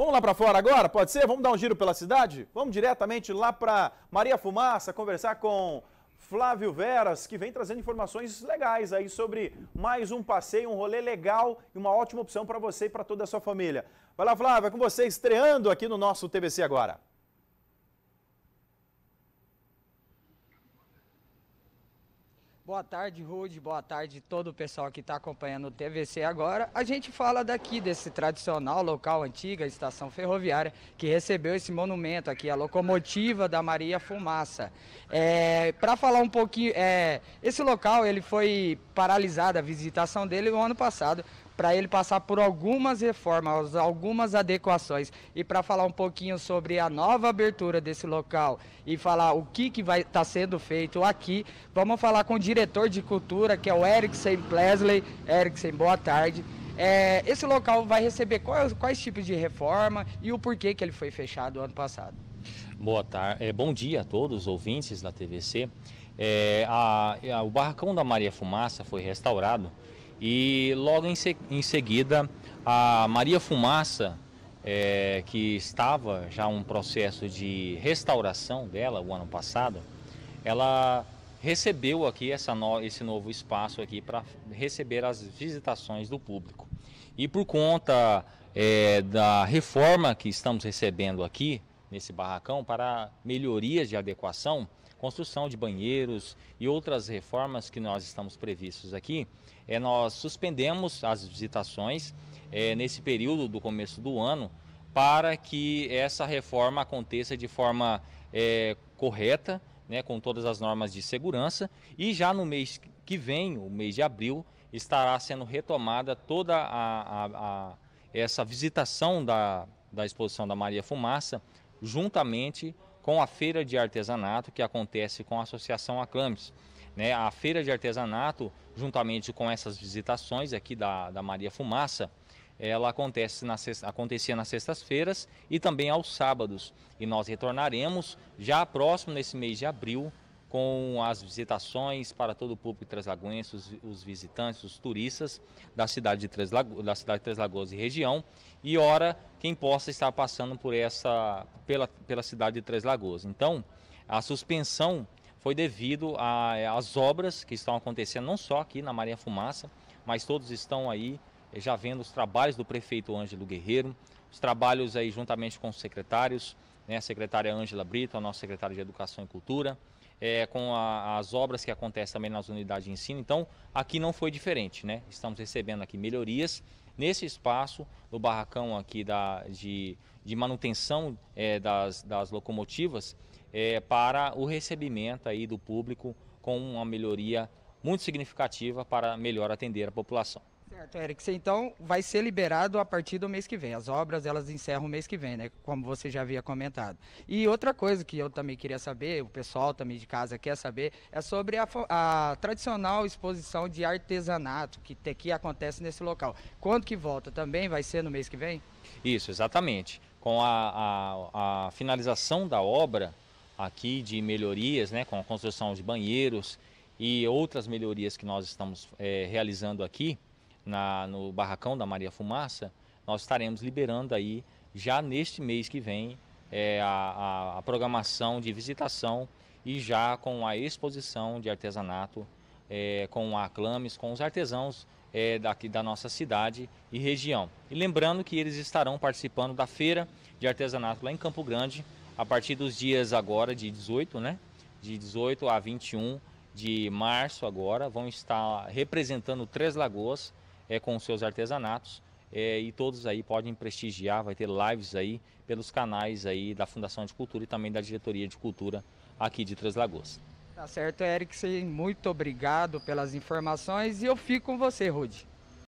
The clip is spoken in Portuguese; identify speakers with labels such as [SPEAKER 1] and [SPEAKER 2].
[SPEAKER 1] Vamos lá para fora agora? Pode ser? Vamos dar um giro pela cidade? Vamos diretamente lá para Maria Fumaça conversar com Flávio Veras, que vem trazendo informações legais aí sobre mais um passeio, um rolê legal e uma ótima opção para você e para toda a sua família. Vai lá, Flávio, é com você estreando aqui no nosso TVC agora.
[SPEAKER 2] Boa tarde, Rude. Boa tarde todo o pessoal que está acompanhando o TVC agora. A gente fala daqui desse tradicional local antiga, estação ferroviária, que recebeu esse monumento aqui, a locomotiva da Maria Fumaça. É, Para falar um pouquinho, é, esse local ele foi paralisado, a visitação dele no ano passado para ele passar por algumas reformas, algumas adequações. E para falar um pouquinho sobre a nova abertura desse local e falar o que, que vai estar tá sendo feito aqui, vamos falar com o diretor de cultura, que é o Eriksen Plesley. Eriksen, boa tarde. É, esse local vai receber quais, quais tipos de reforma e o porquê que ele foi fechado ano passado?
[SPEAKER 1] Boa tarde, é, bom dia a todos os ouvintes da TVC. É, a, a, o barracão da Maria Fumaça foi restaurado e logo em, se, em seguida, a Maria Fumaça, é, que estava já um processo de restauração dela o ano passado, ela recebeu aqui essa no, esse novo espaço aqui para receber as visitações do público. E por conta é, da reforma que estamos recebendo aqui nesse barracão para melhorias de adequação, construção de banheiros e outras reformas que nós estamos previstos aqui, é, nós suspendemos as visitações é, nesse período do começo do ano para que essa reforma aconteça de forma é, correta, né, com todas as normas de segurança, e já no mês que vem, o mês de abril, estará sendo retomada toda a, a, a essa visitação da, da exposição da Maria Fumaça, juntamente com a feira de artesanato que acontece com a Associação Aclames. Né, a feira de artesanato, juntamente com essas visitações aqui da, da Maria Fumaça, ela acontece na, acontecia nas sextas-feiras e também aos sábados. E nós retornaremos já próximo nesse mês de abril com as visitações para todo o público de Três os, os visitantes, os turistas da cidade, de Três Lago, da cidade de Três Lagoas e região, e ora quem possa estar passando por essa pela, pela cidade de Três Lagoas. Então, a suspensão foi devido eh, às obras que estão acontecendo não só aqui na Maria Fumaça, mas todos estão aí eh, já vendo os trabalhos do prefeito Ângelo Guerreiro, os trabalhos aí juntamente com os secretários, né, a secretária Ângela Brito, a nossa secretária de Educação e Cultura, é, com a, as obras que acontecem também nas unidades de ensino. Então, aqui não foi diferente, né? Estamos recebendo aqui melhorias nesse espaço, no barracão aqui da, de, de manutenção é, das, das locomotivas, é, para o recebimento aí do público com uma melhoria muito significativa para melhor atender a população.
[SPEAKER 2] Certo, Eric. Então, vai ser liberado a partir do mês que vem. As obras, elas encerram o mês que vem, né? Como você já havia comentado. E outra coisa que eu também queria saber, o pessoal também de casa quer saber, é sobre a, a tradicional exposição de artesanato que, te, que acontece nesse local. Quando que volta? Também vai ser no mês que vem?
[SPEAKER 1] Isso, exatamente. Com a, a, a finalização da obra aqui de melhorias, né? Com a construção de banheiros e outras melhorias que nós estamos é, realizando aqui, na, no barracão da Maria Fumaça, nós estaremos liberando aí já neste mês que vem é, a, a, programação de visitação e já com a exposição de artesanato, é, com aclames, com os artesãos é, daqui da nossa cidade e região. E lembrando que eles estarão participando da feira de artesanato lá em Campo Grande a partir dos dias agora de 18, né? De 18 a 21 de março agora vão estar representando Três Lagoas é, com os seus artesanatos. É, e todos aí podem prestigiar, vai ter lives aí pelos canais aí da Fundação de Cultura e também da Diretoria de Cultura aqui de Três Lagoas.
[SPEAKER 2] Tá certo, Eric, muito obrigado pelas informações e eu fico com você, Rude.